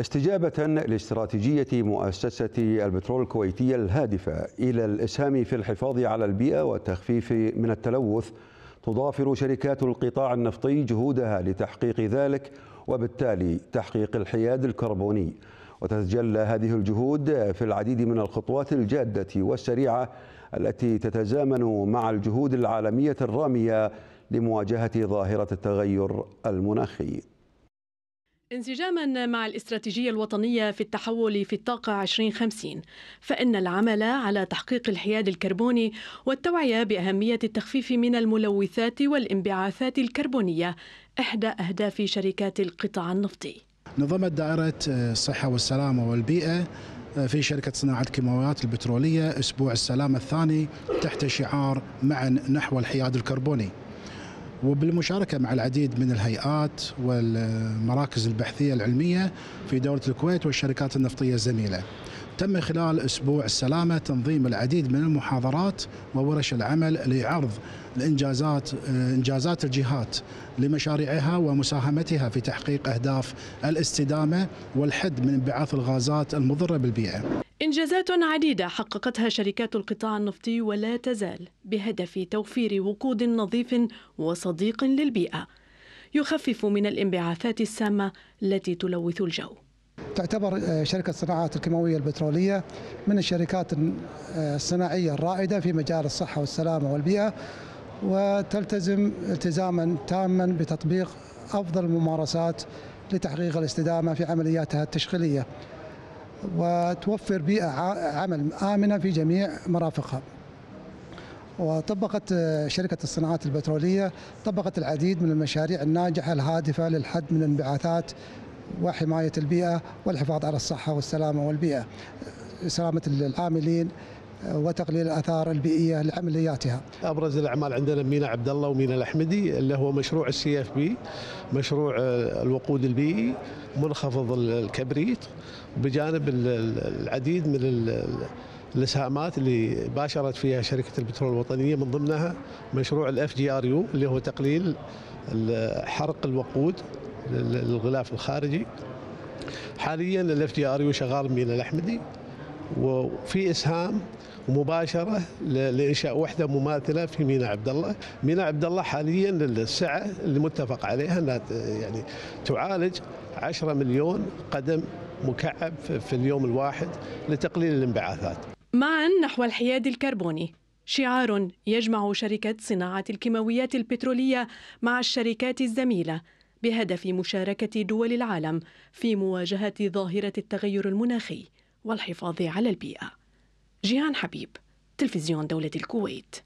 استجابة لاستراتيجية مؤسسة البترول الكويتية الهادفة إلى الإسهام في الحفاظ على البيئة والتخفيف من التلوث تضافر شركات القطاع النفطي جهودها لتحقيق ذلك وبالتالي تحقيق الحياد الكربوني وتتجلى هذه الجهود في العديد من الخطوات الجادة والسريعة التي تتزامن مع الجهود العالمية الرامية لمواجهة ظاهرة التغير المناخي انسجاما مع الاستراتيجية الوطنية في التحول في الطاقة 2050 فإن العمل على تحقيق الحياد الكربوني والتوعية بأهمية التخفيف من الملوثات والانبعاثات الكربونية إحدى أهداف شركات القطاع النفطي نظمت دائرة آه، الصحة والسلامة والبيئة آه، في شركة صناعة الكيماويات البترولية أسبوع السلامة الثاني تحت شعار معا نحو الحياد الكربوني وبالمشاركة مع العديد من الهيئات والمراكز البحثية العلمية في دولة الكويت والشركات النفطية الزميلة تم خلال أسبوع السلامة تنظيم العديد من المحاضرات وورش العمل لعرض الإنجازات إنجازات الجهات لمشاريعها ومساهمتها في تحقيق أهداف الاستدامة والحد من انبعاث الغازات المضرة بالبيئة إنجازات عديدة حققتها شركات القطاع النفطي ولا تزال بهدف توفير وقود نظيف وصديق للبيئة يخفف من الانبعاثات السامة التي تلوث الجو تعتبر آه، شركة الصناعات الكيماوية البترولية من الشركات آه، الصناعية الرائدة في مجال الصحة والسلامة والبيئة وتلتزم التزاما تاما بتطبيق أفضل الممارسات لتحقيق الاستدامة في عملياتها التشغيلية وتوفر بيئة عمل آمنة في جميع مرافقها وطبقت آه، شركة الصناعات البترولية طبقت العديد من المشاريع الناجحة الهادفة للحد من الانبعاثات وحماية البيئة والحفاظ على الصحة والسلامة والبيئة سلامة العاملين وتقليل الاثار البيئيه لعملياتها. ابرز الاعمال عندنا مينا عبد الله ومينا الاحمدي اللي هو مشروع السي اف بي مشروع الوقود البيئي منخفض الكبريت بجانب العديد من الاسهامات اللي باشرت فيها شركه البترول الوطنيه من ضمنها مشروع الاف جي ار يو اللي هو تقليل حرق الوقود للغلاف الخارجي حاليا الاف جي ار يو شغال من الاحمدي وفي اسهام مباشره لانشاء وحده مماثله في ميناء عبد الله، ميناء عبد الله حاليا السعه اللي متفق عليها انها يعني تعالج 10 مليون قدم مكعب في اليوم الواحد لتقليل الانبعاثات. معا نحو الحياد الكربوني شعار يجمع شركه صناعه الكيماويات البتروليه مع الشركات الزميله بهدف مشاركه دول العالم في مواجهه ظاهره التغير المناخي. والحفاظ على البيئة جيهان حبيب تلفزيون دولة الكويت